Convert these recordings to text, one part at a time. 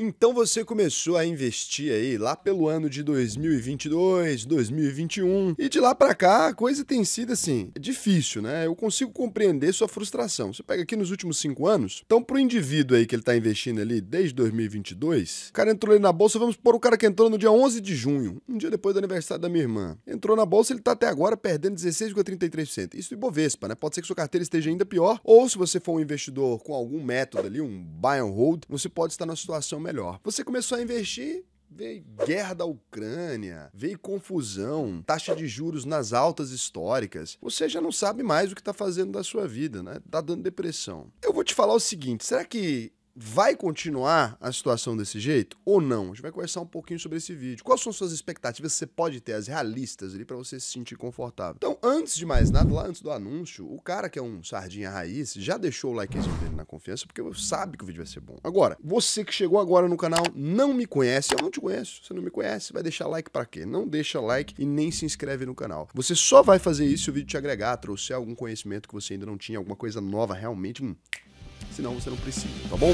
Então você começou a investir aí lá pelo ano de 2022, 2021 e de lá para cá a coisa tem sido assim difícil, né? Eu consigo compreender sua frustração. Você pega aqui nos últimos cinco anos, então pro indivíduo aí que ele tá investindo ali desde 2022, o cara entrou ali na bolsa, vamos pôr o cara que entrou no dia 11 de junho, um dia depois do aniversário da minha irmã, entrou na bolsa ele tá até agora perdendo 16,33%. Isso de Bovespa, né? Pode ser que sua carteira esteja ainda pior ou se você for um investidor com algum método ali, um buy and hold, você pode estar numa situação melhor. Você começou a investir Veio guerra da Ucrânia, veio confusão, taxa de juros nas altas históricas. Você já não sabe mais o que está fazendo da sua vida, né? Tá dando depressão. Eu vou te falar o seguinte: será que vai continuar a situação desse jeito ou não? A gente vai conversar um pouquinho sobre esse vídeo. Quais são suas expectativas você pode ter, as realistas ali, para você se sentir confortável? Então, antes de mais nada, lá antes do anúncio, o cara que é um sardinha raiz já deixou o likezinho dele na confiança, porque sabe que o vídeo vai ser bom. Agora, você que chegou agora no canal, não me conhece, eu não te conheço, você não me conhece, vai deixar like para quê? Não deixa like e nem se inscreve no canal. Você só vai fazer isso se o vídeo te agregar, trouxer algum conhecimento que você ainda não tinha, alguma coisa nova realmente, hum, senão você não precisa, tá bom?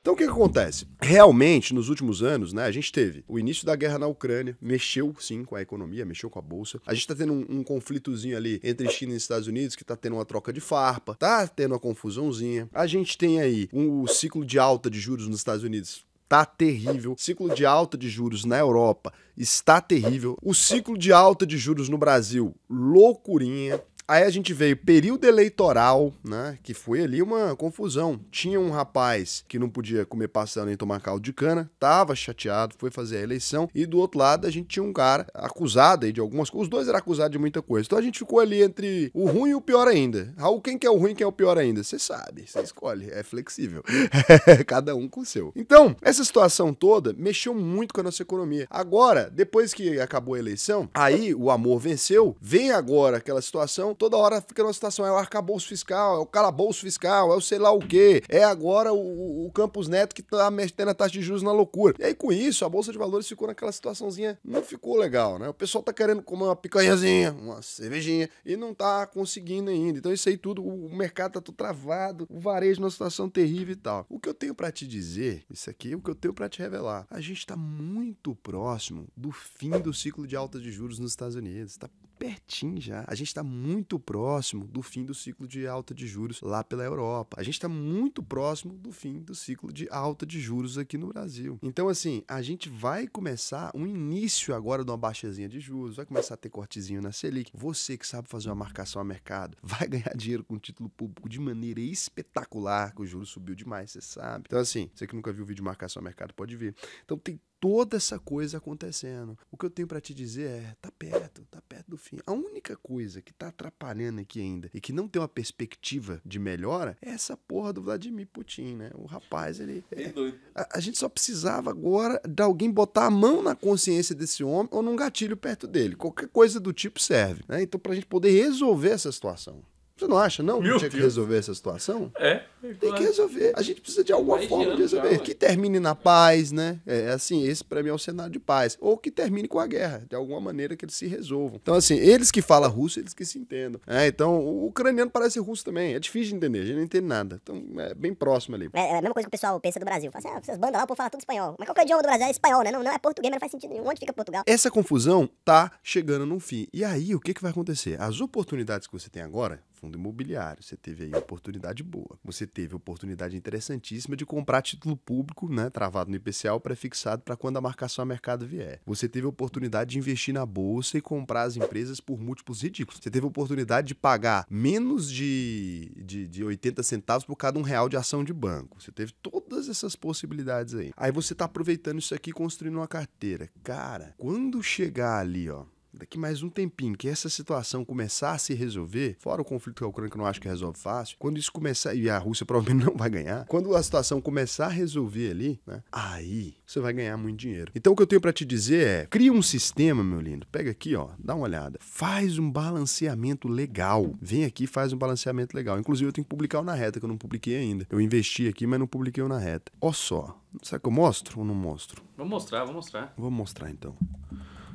Então o que, que, acontece? Realmente, nos últimos anos, né, a gente teve o início da guerra na Ucrânia, mexeu sim com a economia, mexeu com a bolsa. A gente tá tendo um, um conflitozinho ali entre China e Estados Unidos, que tá tendo uma troca de farpa, tá tendo uma confusãozinha. A gente tem aí um, o ciclo de alta de juros nos Estados Unidos está terrível. O ciclo de alta de juros na Europa está terrível. O ciclo de alta de juros no Brasil, loucurinha. Aí a gente veio período eleitoral, né? Que foi ali uma confusão. Tinha um rapaz que não podia comer passando nem tomar caldo de cana, tava chateado, foi fazer a eleição. E do outro lado a gente tinha um cara acusado aí de algumas coisas. Os dois eram acusados de muita coisa. Então a gente ficou ali entre o ruim e o pior ainda. Raul, quem que é o ruim e quem é o pior ainda? Você sabe, você escolhe, é flexível. Cada um com o seu. Então, essa situação toda mexeu muito com a nossa economia. Agora, depois que acabou a eleição, aí o amor venceu, vem agora aquela situação toda hora fica numa situação, é o arcabouço fiscal, é o calabouço fiscal, é o sei lá o quê, é agora o, o Campos Neto que tá metendo a taxa de juros na loucura. E aí com isso, a Bolsa de Valores ficou naquela situaçãozinha, não ficou legal, né? O pessoal tá querendo comer uma picanhazinha, uma cervejinha, e não tá conseguindo ainda. Então isso aí tudo, o mercado tá tudo travado, o varejo numa situação terrível e tal. O que eu tenho para te dizer, isso aqui é o que eu tenho para te revelar. A gente tá muito próximo do fim do ciclo de alta de juros nos Estados Unidos, tá pertinho já. A gente está muito próximo do fim do ciclo de alta de juros lá pela Europa. A gente está muito próximo do fim do ciclo de alta de juros aqui no Brasil. Então, assim, a gente vai começar um início agora de uma baixazinha de juros, vai começar a ter cortezinho na Selic. Você que sabe fazer uma marcação a mercado vai ganhar dinheiro com título público de maneira espetacular, que o juro subiu demais, você sabe. Então, assim, você que nunca viu o vídeo de marcação a mercado, pode ver. Então, tem toda essa coisa acontecendo. O que eu tenho para te dizer é, tá perto, tá perto do fim. A única coisa que tá atrapalhando aqui ainda e que não tem uma perspectiva de melhora é essa porra do Vladimir Putin, né? O rapaz, ele é, A, a, gente só precisava agora de alguém botar a mão na consciência desse homem ou num gatilho perto dele. Qualquer coisa do tipo serve, né? Então pra gente poder resolver essa situação. Você não acha, não? Meu que tinha Deus. que resolver essa situação? É. Tem que resolver. A gente precisa de alguma Mais forma de, resolver. Já, que termine na paz, né? É assim, esse pra mim é o cenário de paz. Ou que termine com a guerra, de alguma maneira que eles se resolvam. Então, assim, eles que falam russo, eles que se entendam. É, então, o ucraniano parece russo também. É difícil de entender, a gente não entende nada. Então, é bem próximo ali. É, é a mesma coisa que o pessoal pensa do Brasil. Fala assim, ah, essas bandas lá, o povo fala tudo espanhol. Mas qual que é o idioma do Brasil? É espanhol, né? Não, não é português, mas não faz sentido nenhum. Onde fica Portugal? Essa confusão tá chegando num fim. E aí, o que, que vai acontecer? As oportunidades que você tem agora fundo imobiliário. Você teve aí oportunidade boa. Você teve oportunidade interessantíssima de comprar título público, né, travado no IPCA ou prefixado para quando a marcação a mercado vier. Você teve oportunidade de investir na bolsa e comprar as empresas por múltiplos ridículos. Você teve oportunidade de pagar menos de, de, de 80 centavos por cada um real de ação de banco. Você teve todas essas possibilidades aí. Aí você está aproveitando isso aqui e construindo uma carteira. Cara, quando chegar ali, ó, daqui mais um tempinho, que essa situação começar a se resolver, fora o conflito com a Ucrânia, que eu não acho que resolve fácil, quando isso começar, e a Rússia provavelmente não vai ganhar, quando a situação começar a resolver ali, né, aí você vai ganhar muito dinheiro. Então o que eu tenho para te dizer é, cria um sistema, meu lindo, pega aqui, ó, dá uma olhada, faz um balanceamento legal, vem aqui faz um balanceamento legal. Inclusive eu tenho que publicar o Na Reta, que eu não publiquei ainda. Eu investi aqui, mas não publiquei o Na Reta. Ó só, será que eu mostro ou não mostro? Vou mostrar, vou mostrar. Vou mostrar então.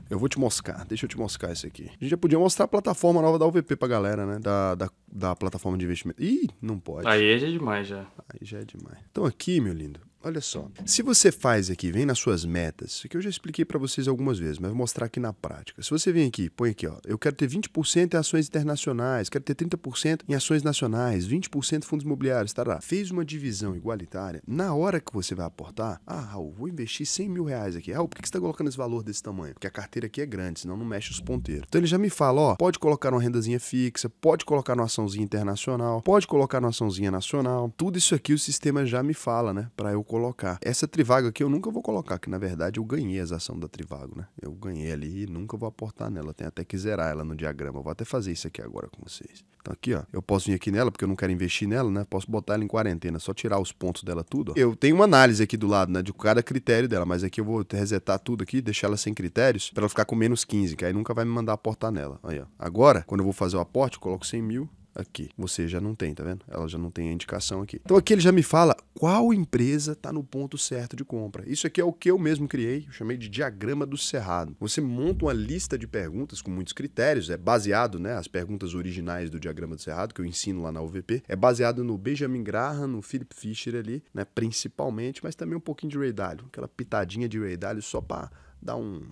Eu vou te moscar, deixa eu te moscar esse aqui. A gente já podia mostrar a plataforma nova da UVP pra galera, né? Da, da, da plataforma de investimento. Ih, não pode. Aí já é demais já. Aí já é demais. Então aqui, meu lindo, Olha só, se você faz aqui, vem nas suas metas, isso aqui eu já expliquei para vocês algumas vezes, mas vou mostrar aqui na prática. Se você vem aqui, põe aqui, ó, eu quero ter 20% em ações internacionais, quero ter 30% em ações nacionais, 20% fundos imobiliários, lá. Fez uma divisão igualitária, na hora que você vai aportar, ah, Raul, vou investir 100 mil reais aqui. Raul, por que você está colocando esse valor desse tamanho? Porque a carteira aqui é grande, senão não mexe os ponteiros. Então ele já me fala, ó, pode colocar uma rendazinha fixa, pode colocar uma açãozinha internacional, pode colocar uma açãozinha nacional. Tudo isso aqui o sistema já me fala, né, para eu colocar colocar. Essa Trivago aqui eu nunca vou colocar, que na verdade eu ganhei a ações da Trivago, né? Eu ganhei ali e nunca vou aportar nela. Tem até que zerar ela no diagrama. Eu vou até fazer isso aqui agora com vocês. Então aqui, ó, eu posso vir aqui nela, porque eu não quero investir nela, né? Posso botar ela em quarentena, só tirar os pontos dela tudo. Ó. Eu tenho uma análise aqui do lado, né, de cada critério dela, mas aqui eu vou resetar tudo aqui, deixar ela sem critérios, para ela ficar com menos 15, que aí nunca vai me mandar aportar nela. Aí, ó. Agora, quando eu vou fazer o aporte, eu coloco 100 mil, aqui. Você já não tem, tá vendo? Ela já não tem a indicação aqui. Então aqui ele já me fala qual empresa está no ponto certo de compra. Isso aqui é o que eu mesmo criei, eu chamei de diagrama do cerrado. Você monta uma lista de perguntas com muitos critérios, é baseado, né, as perguntas originais do diagrama do cerrado que eu ensino lá na UVP, é baseado no Benjamin Graham, no Philip Fisher ali, né, principalmente, mas também um pouquinho de Ray Dalio, aquela pitadinha de Ray Dalio só para dar um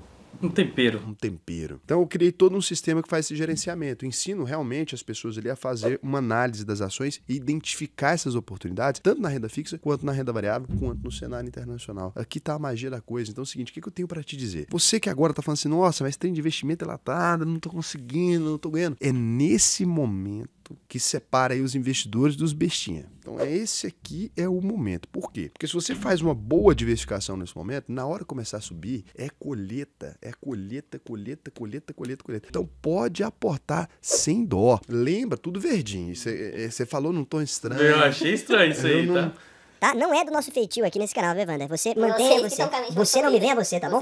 um tempero. Um tempero. Então eu criei todo um sistema que faz esse gerenciamento. Eu ensino realmente as pessoas ali a fazer uma análise das ações e identificar essas oportunidades, tanto na renda fixa, quanto na renda variável, quanto no cenário internacional. Aqui tá a magia da coisa. Então é o seguinte, o que, que eu tenho para te dizer? Você que agora tá falando assim, nossa, mas trem de investimento ela é tá não tô conseguindo, não tô ganhando. É nesse momento momento que separa os investidores dos bestinha. Então, é esse aqui é o momento. Por quê? Porque se você faz uma boa diversificação nesse momento, na hora que começar a subir, é colheita, é colheita, colheita, colheita, colheita, colheita. Então, pode aportar sem dó. Lembra, tudo verdinho. É, é, você falou num tom estranho. Eu achei estranho isso aí, não... tá? tá? Não é do nosso feitio aqui nesse canal, Evandro. Você mantém você. Você não me venha você, tá bom?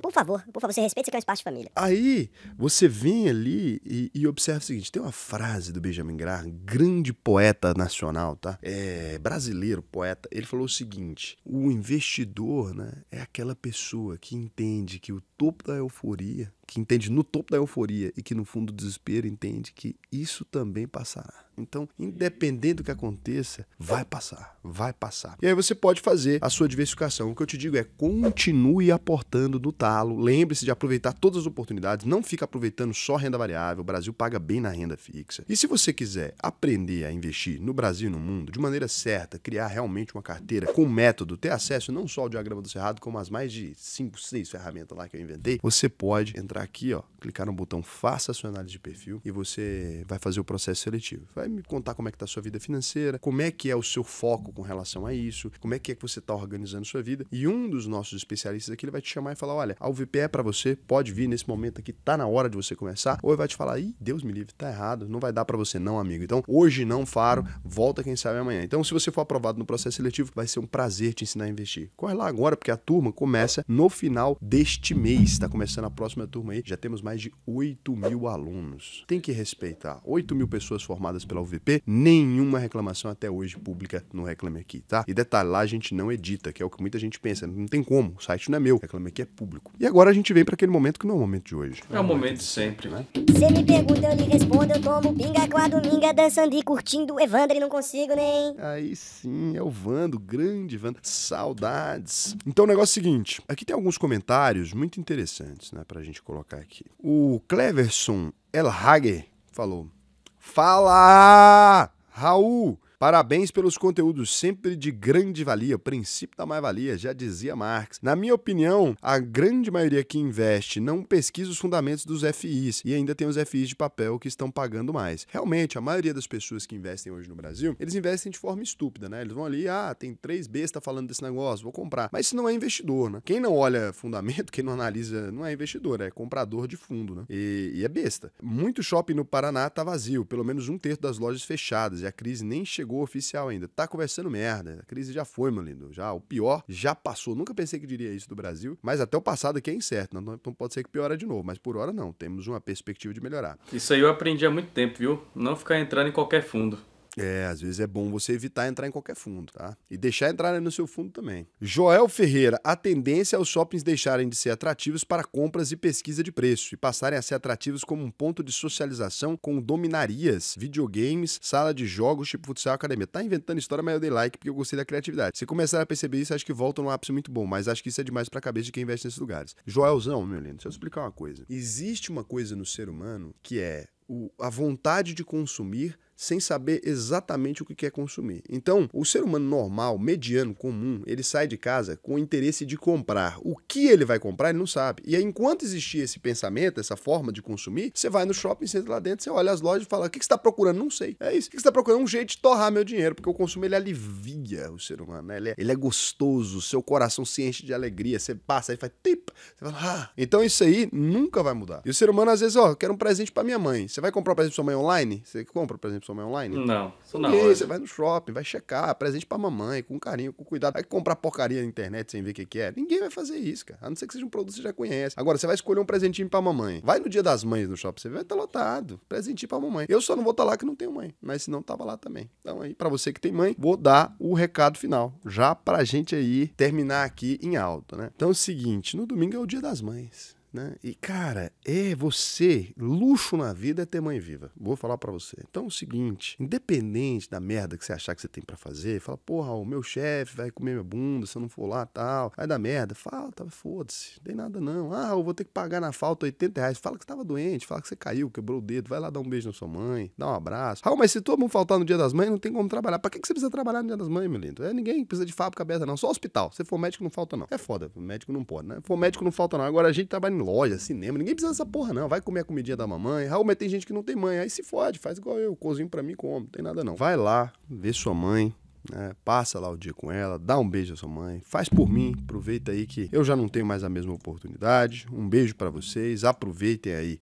Por favor, por favor, você respeita esse que é um espaço de família. Aí, você vem ali e, e, observa o seguinte: tem uma frase do Benjamin Graham, grande poeta nacional, tá? É, brasileiro, poeta. Ele falou o seguinte: o investidor, né, é aquela pessoa que entende que o topo da euforia, que entende no topo da euforia e que no fundo do desespero entende que isso também passará. Então, independente do que aconteça, vai passar, vai passar. E aí você pode fazer a sua diversificação. O que eu te digo é continue aportando no talo. Lembre-se de aproveitar todas as oportunidades, não fica aproveitando só renda variável. O Brasil paga bem na renda fixa. E se você quiser aprender a investir no Brasil e no mundo de maneira certa, criar realmente uma carteira com método, ter acesso não só ao diagrama do Cerrado, como às mais de 5, 6 ferramentas lá que eu Nvidia você pode entrar aqui, ó, clicar no botão faça a sua análise de perfil e você vai fazer o processo seletivo. Vai me contar como é que tá a sua vida financeira, como é que é o seu foco com relação a isso, como é que é que você está organizando sua vida. E um dos nossos especialistas aqui ele vai te chamar e falar: olha, a UVP é para você, pode vir nesse momento aqui, tá na hora de você começar, ou ele vai te falar: ih, Deus me livre, tá errado, não vai dar para você não, amigo. Então, hoje não faro, volta quem sabe amanhã. Então, se você for aprovado no processo seletivo, vai ser um prazer te ensinar a investir. Corre lá agora, porque a turma começa no final deste mês está começando a próxima turma aí, já temos mais de 8 mil alunos. Tem que respeitar. 8 mil pessoas formadas pela UVP, nenhuma reclamação até hoje pública no Reclame Aqui, tá? E detalhe, lá a gente não edita, que é o que muita gente pensa. Não tem como, o site não é meu, Reclame Aqui é público. E agora a gente vem para aquele momento que não é o momento de hoje. É, é o momento de sempre, né? Você me pergunta, eu lhe respondo, eu tomo pinga com a dominga, dançando e curtindo Evandro e não consigo nem. Aí sim, é o Vando, grande Vando. Saudades. Então o negócio é o seguinte, aqui tem alguns comentários muito interessantes interessantes né, para a gente colocar aqui. O Cleverson Elhage falou: Fala, Raul! Parabéns pelos conteúdos sempre de grande valia, o princípio da mais-valia, já dizia Marx. Na minha opinião, a grande maioria que investe não pesquisa os fundamentos dos FIs e ainda tem os FIs de papel que estão pagando mais. Realmente, a maioria das pessoas que investem hoje no Brasil, eles investem de forma estúpida, né? Eles vão ali, ah, tem três b está falando desse negócio, vou comprar. Mas isso não é investidor, né? Quem não olha fundamento, quem não analisa, não é investidor, é comprador de fundo, né? E, e é besta. Muito shopping no Paraná tá vazio, pelo menos um terço das lojas fechadas e a crise nem chegou chegou oficial ainda. Tá conversando merda. A crise já foi, meu lindo. Já, o pior já passou. Nunca pensei que diria isso do Brasil, mas até o passado aqui é incerto. Não, não pode ser que piora de novo, mas por hora não. Temos uma perspectiva de melhorar. Isso aí eu aprendi há muito tempo, viu? Não ficar entrando em qualquer fundo. É, às vezes é bom você evitar entrar em qualquer fundo, tá? E deixar entrar no seu fundo também. Joel Ferreira, a tendência é os shoppings deixarem de ser atrativos para compras e pesquisa de preço e passarem a ser atrativos como um ponto de socialização com dominarias, videogames, sala de jogos, tipo futsal, academia. Tá inventando história, mas eu dei like porque eu gostei da criatividade. Se começar a perceber isso, acho que volta num ápice muito bom, mas acho que isso é demais para a cabeça de quem investe nesses lugares. Joelzão, meu lindo, deixa eu explicar uma coisa. Existe uma coisa no ser humano que é o, a vontade de consumir sem saber exatamente o que quer consumir. Então, o ser humano normal, mediano, comum, ele sai de casa com o interesse de comprar. O que ele vai comprar, ele não sabe. E aí, enquanto existir esse pensamento, essa forma de consumir, você vai no shopping, senta lá dentro, você olha as lojas e fala: o que você está procurando? Não sei. É isso. O que você está procurando? Um jeito de torrar meu dinheiro, porque o consumo ele alivia o ser humano, né? Ele é, ele é gostoso, seu coração se enche de alegria, você passa e faz tip, você fala, ah. Então isso aí nunca vai mudar. E o ser humano, às vezes, ó, oh, quero um presente para minha mãe. Você vai comprar um presente pra sua mãe online? Você compra um presente pra sua mãe online? Não. Não. Aí, você vai no shopping, vai checar, presente pra mamãe, com carinho, com cuidado. Vai comprar porcaria na internet sem ver o que, que é. Ninguém vai fazer isso, cara. A não ser que seja um produto que você já conhece. Agora, você vai escolher um presentinho pra mamãe. Vai no dia das mães no shopping, você vai estar tá lotado. Presentinho pra mamãe. Eu só não vou estar tá lá que não tenho mãe, mas se não, tava lá também. Então aí, pra você que tem mãe, vou dar o recado final. Já pra gente aí terminar aqui em alto, né? Então é o seguinte, no domingo é o dia das mães. Né? E, cara, é você. Luxo na vida é ter mãe viva. Vou falar para você. Então é o seguinte: independente da merda que você achar que você tem para fazer, fala, porra, o meu chefe vai comer minha bunda se eu não for lá tal. Vai dar merda. Fala, tá, foda-se. Não tem nada não. Ah, eu vou ter que pagar na falta 80 reais. Fala que você tava doente, fala que você caiu, quebrou o dedo. Vai lá dar um beijo na sua mãe, dá um abraço. Ah, mas se todo mundo faltar no dia das mães, não tem como trabalhar. Pra que, que você precisa trabalhar no dia das mães, meu lindo? É, ninguém precisa de fábrica aberta, não. Só hospital. Se for médico, não falta, não. É foda, médico não pode, né? Se for médico, não falta, não. Agora a gente trabalha loja, cinema, ninguém precisa dessa porra, não. Vai comer a comidinha da mamãe. Raul, ah, mas tem gente que não tem mãe. Aí se fode, faz igual eu, cozinho pra mim como, não tem nada não. Vai lá, vê sua mãe, né? passa lá o dia com ela, dá um beijo à sua mãe, faz por mim, aproveita aí que eu já não tenho mais a mesma oportunidade. Um beijo para vocês, aproveitem aí